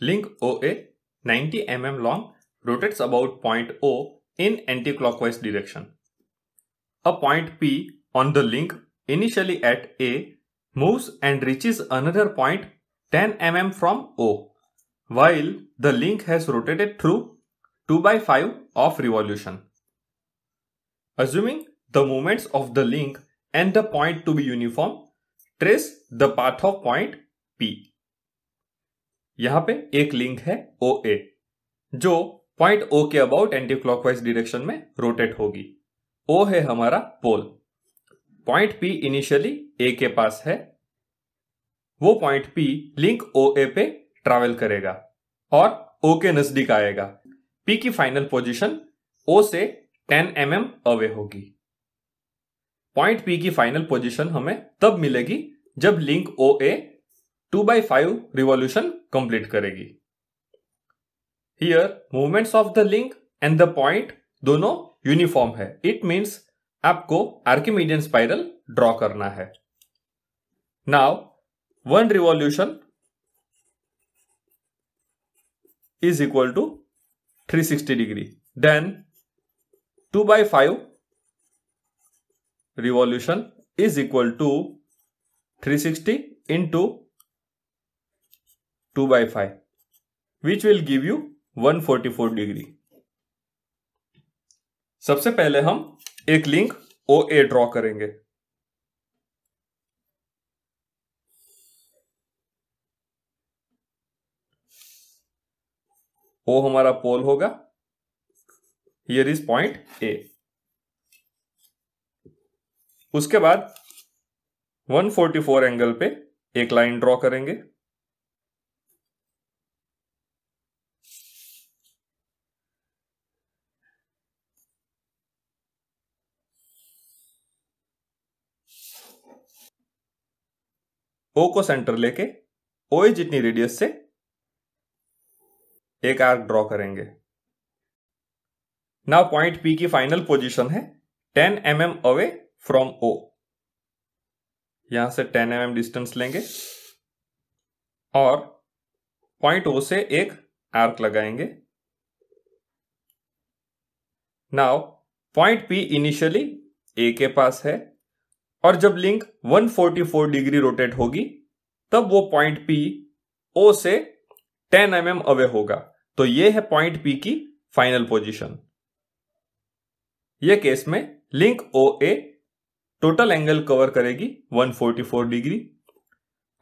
Link OA, 90 mm long, rotates about point O in anticlockwise direction. A point P on the link initially at A moves and reaches another point 10 mm from O, while the link has rotated through 2 by 5 of revolution. Assuming the moments of the link and the point to be uniform, trace the path of point P. यहां पे एक link है ओ ए जो point O के about anti clockwise direction में rotate होगी O है हमारा pole point P initially A के पास है वो point P link O A पे ट्रेवल करेगा और ओ के नजदीक आएगा पी की फाइनल पोजीशन ओ से 10 एम mm अवे होगी पॉइंट पी की फाइनल पोजीशन हमें तब मिलेगी जब link O A two by five revolution complete करेगी here movements of the link and the point दोनों यूनिफॉर्म है इट मीन्स आपको आर्किमीडियन स्पाइरल ड्रॉ करना है now one revolution is equal to three sixty degree then two by five by is equal to three sixty into 2 by 5 which will give you 144 degree. सबसे पहले हम एक link O A draw करेंगे ओ हमारा पोल होगा here is point A उसके बाद 144 angle पे एक लाइन ड्रॉ करेंगे ओ को सेंटर लेके ओ जितनी रेडियस से एक आर्क ड्रॉ करेंगे नाउ पॉइंट पी की फाइनल पोजीशन है 10 M M away from O यहां से 10 एम एम डिस्टेंस लेंगे और पॉइंट ओ से एक आर्क लगाएंगे now point P initially A के पास है और जब लिंक 144 डिग्री रोटेट होगी तब वो पॉइंट पी ओ से 10 एम mm अवे होगा तो ये है पॉइंट पी की फाइनल पोजीशन ये केस में link O A total angle cover करेगी 144 डिग्री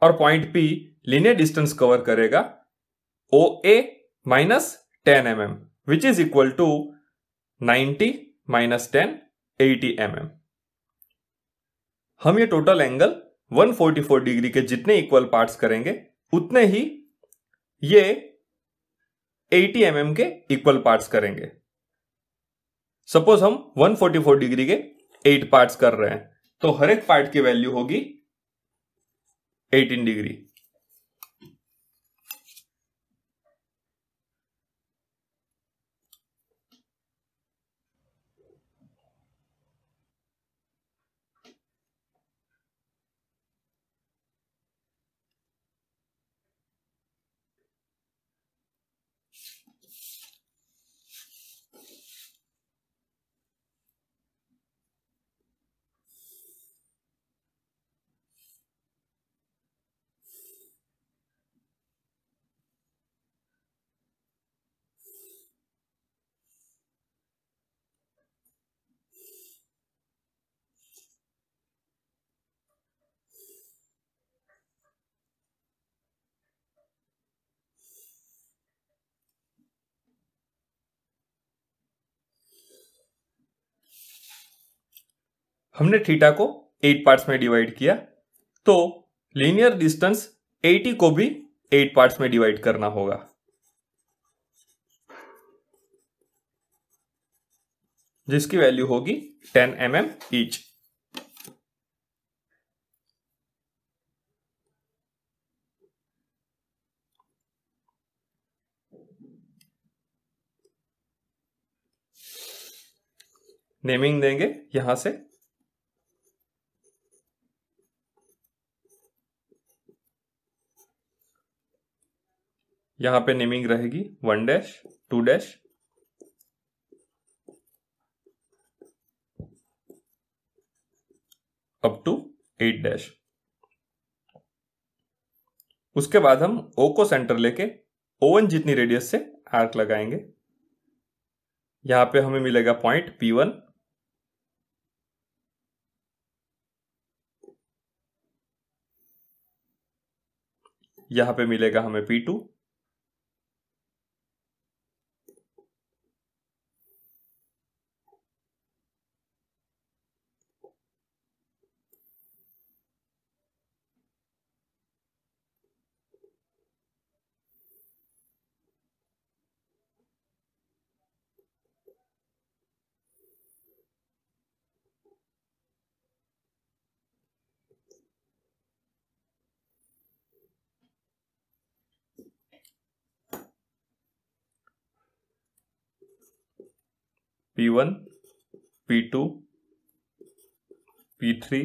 और point P linear distance cover करेगा O A minus ten M M which is equal to 90 minus ten eighty M M हम ये total angle 144 degree के जितने equal parts करेंगे उतने ही ये 80 एम mm के इक्वल पार्ट्स करेंगे सपोज हम 144 डिग्री के एट पार्ट्स कर रहे हैं तो हर एक पार्ट की वैल्यू होगी 18 डिग्री हमने थीटा को एट पार्ट्स में डिवाइड किया तो लीनियर डिस्टेंस एटी को भी एट पार्ट्स में डिवाइड करना होगा जिसकी वैल्यू होगी ten M M each naming देंगे यहां से यहां पे नेमिंग रहेगी one dash two dash up to eight dash उसके बाद हम ओ को सेंटर लेके ओवन जितनी रेडियस से आर्क लगाएंगे यहां पे हमें मिलेगा पॉइंट पी वन यहां पे मिलेगा हमें P two P one P two P three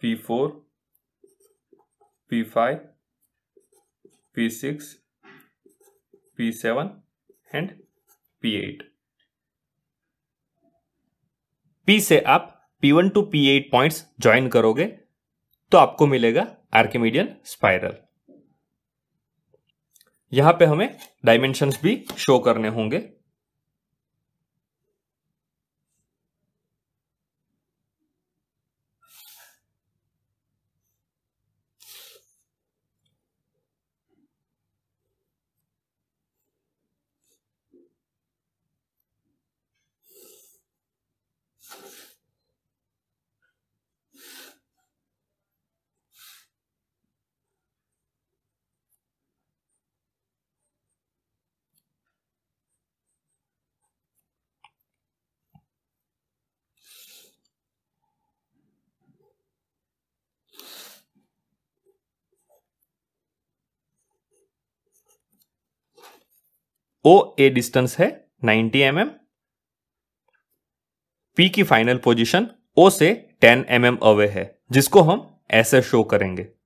P four P five P six P seven and P eight P से आप P one two P eight points join करोगे तो आपको मिलेगा आर्किमीडियन स्पाइरल यहां पे हमें डायमेंशंस भी शो करने होंगे ओ ए डिस्टेंस है 90 एम mm, पी की फाइनल पोजीशन ओ से 10 एम mm अवे है जिसको हम ऐसे शो करेंगे